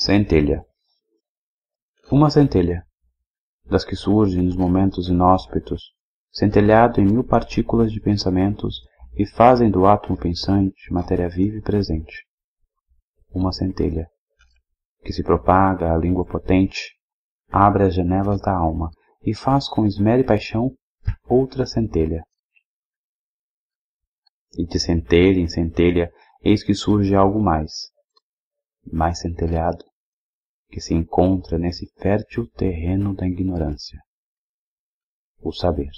Centelha. Uma centelha, das que surge nos momentos inóspitos, centelhado em mil partículas de pensamentos e fazem do átomo pensante matéria viva e presente. Uma centelha, que se propaga à língua potente, abre as janelas da alma e faz com esmero e paixão outra centelha. E de centelha em centelha, eis que surge algo mais, mais centelhado, que se encontra nesse fértil terreno da ignorância o saber.